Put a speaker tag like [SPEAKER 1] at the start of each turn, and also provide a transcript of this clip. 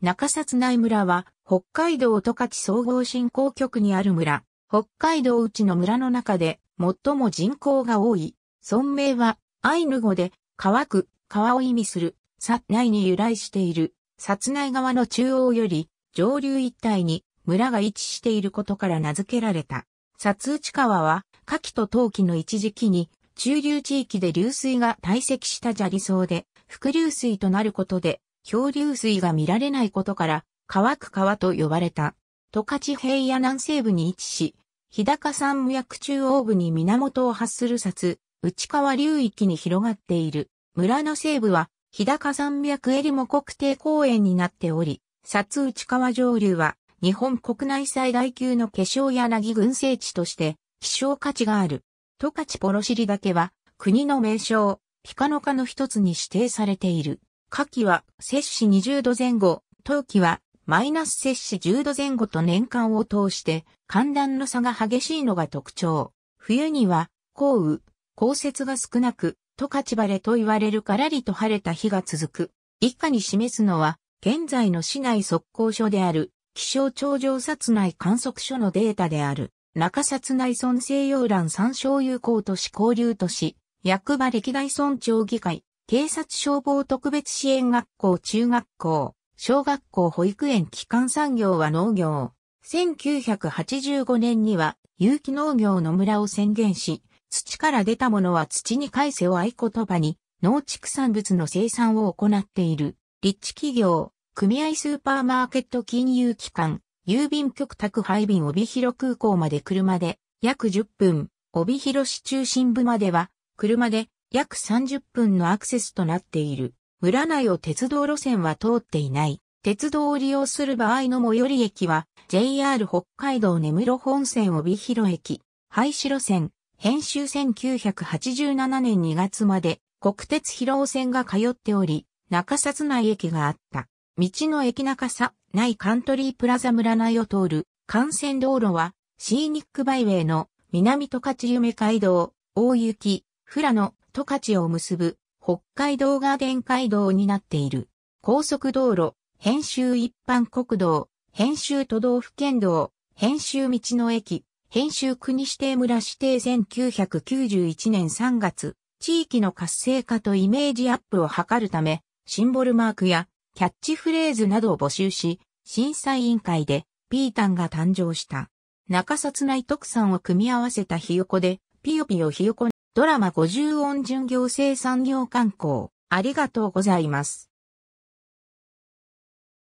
[SPEAKER 1] 中札内村は、北海道十勝総合振興局にある村、北海道内の村の中で、最も人口が多い。村名は、アイヌ語で、乾く、川を意味する、札内に由来している、札内川の中央より、上流一帯に、村が位置していることから名付けられた。札内川は、夏季と冬季の一時期に、中流地域で流水が堆積した砂利層で、伏流水となることで、漂流水が見られないことから、乾く川と呼ばれた。十勝平野南西部に位置し、日高山無役中央部に源を発する札、内川流域に広がっている。村の西部は、日高山脈エリモ国定公園になっており、札内川上流は、日本国内最大級の化粧柳群生地として、希少価値がある。十勝ポロシリ岳は、国の名称、ピカノカの一つに指定されている。夏季は摂氏20度前後、冬季はマイナス摂氏10度前後と年間を通して寒暖の差が激しいのが特徴。冬には降雨、降雪が少なく、十勝晴れと言われるからりと晴れた日が続く。以下に示すのは、現在の市内測候所である、気象庁上札内観測所のデータである、中札内村西洋欄山椒有効都市交流都市、役場歴代村長議会、警察消防特別支援学校中学校、小学校保育園基幹産業は農業。1985年には有機農業の村を宣言し、土から出たものは土に返せを合言葉に、農畜産物の生産を行っている、立地企業、組合スーパーマーケット金融機関、郵便局宅配便帯広空港まで車で約10分、帯広市中心部までは車で約30分のアクセスとなっている。村内を鉄道路線は通っていない。鉄道を利用する場合の最寄り駅は JR 北海道根室本線帯広駅、廃止路線、編集1987年2月まで国鉄広尾線が通っており、中札内駅があった。道の駅中札内カントリープラザ村内を通る幹線道路はシーニックバイウェイの南十勝夢街道、大雪、富良野、十勝を結ぶ北海道ガーデン街道になっている。高速道路、編集一般国道、編集都道府県道、編集道の駅、編集国指定村指定1991年3月、地域の活性化とイメージアップを図るため、シンボルマークやキャッチフレーズなどを募集し、審査委員会でピータンが誕生した。中札内特産を組み合わせたひよこで、ピヨピヨひよこドラマ50音順行政産業観光、ありがとうございます。